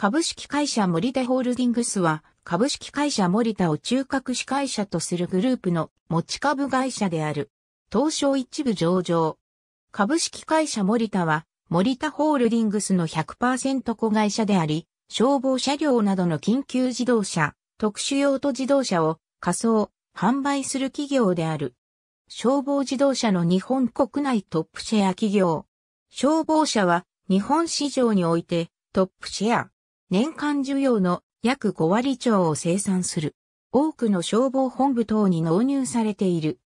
株式会社森田ホールディングスは、株式会社森田を中核子会社とするグループの持ち株会社である。東証一部上場。株式会社森田は、森田ホールディングスの100%子会社であり、消防車両などの緊急自動車、特殊用途自動車を仮想、販売する企業である。消防自動車の日本国内トップシェア企業。消防車は日本市場においてトップシェア。年間需要の約5割超を生産する。多くの消防本部等に納入されている。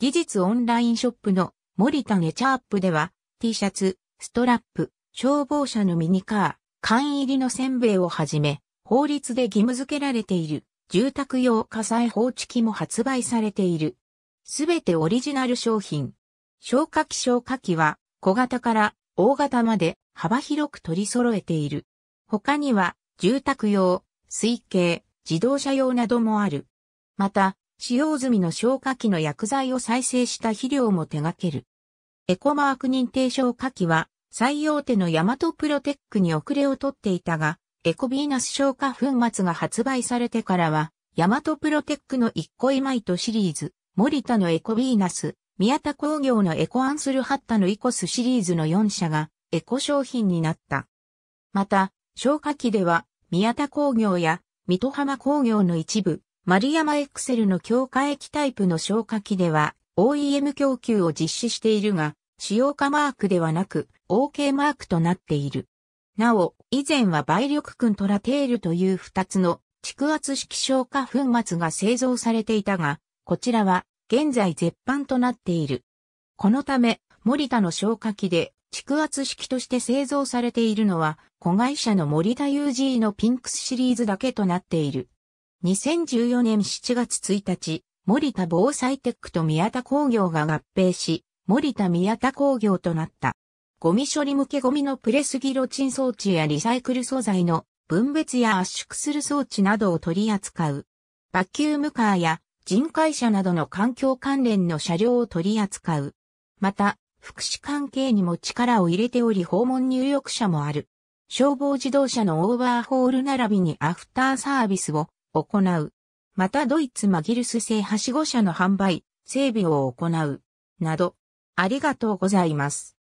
技術オンラインショップの森田ネチャーップでは T シャツ、ストラップ、消防車のミニカー、缶入りのせんべいをはじめ、法律で義務付けられている住宅用火災報知器も発売されている。すべてオリジナル商品。消火器消火器は小型から大型まで幅広く取り揃えている。他には、住宅用、水系、自動車用などもある。また、使用済みの消火器の薬剤を再生した肥料も手掛ける。エコマーク認定消火器は、最大手のヤマトプロテックに遅れをとっていたが、エコビーナス消火粉末が発売されてからは、ヤマトプロテックの一個イマイトシリーズ、森田のエコビーナス、宮田工業のエコアンスルハッタのイコスシリーズの4社がエコ商品になった。また、消火器では、宮田工業や水戸浜工業の一部、丸山エクセルの強化液タイプの消火器では、OEM 供給を実施しているが、使用化マークではなく、OK マークとなっている。なお、以前は梅力君トラテールという二つの蓄圧式消火粉末が製造されていたが、こちらは現在絶版となっている。このため、森田の消火器で蓄圧式として製造されているのは、子会社の森田 UG のピンクスシリーズだけとなっている。2014年7月1日、森田防災テックと宮田工業が合併し、森田宮田工業となった。ゴミ処理向けゴミのプレスギロチン装置やリサイクル素材の分別や圧縮する装置などを取り扱う。バキュームカーや人会社などの環境関連の車両を取り扱う。また、福祉関係にも力を入れており訪問入浴者もある。消防自動車のオーバーホール並びにアフターサービスを行う。またドイツマギルス製はしご車の販売、整備を行う。など、ありがとうございます。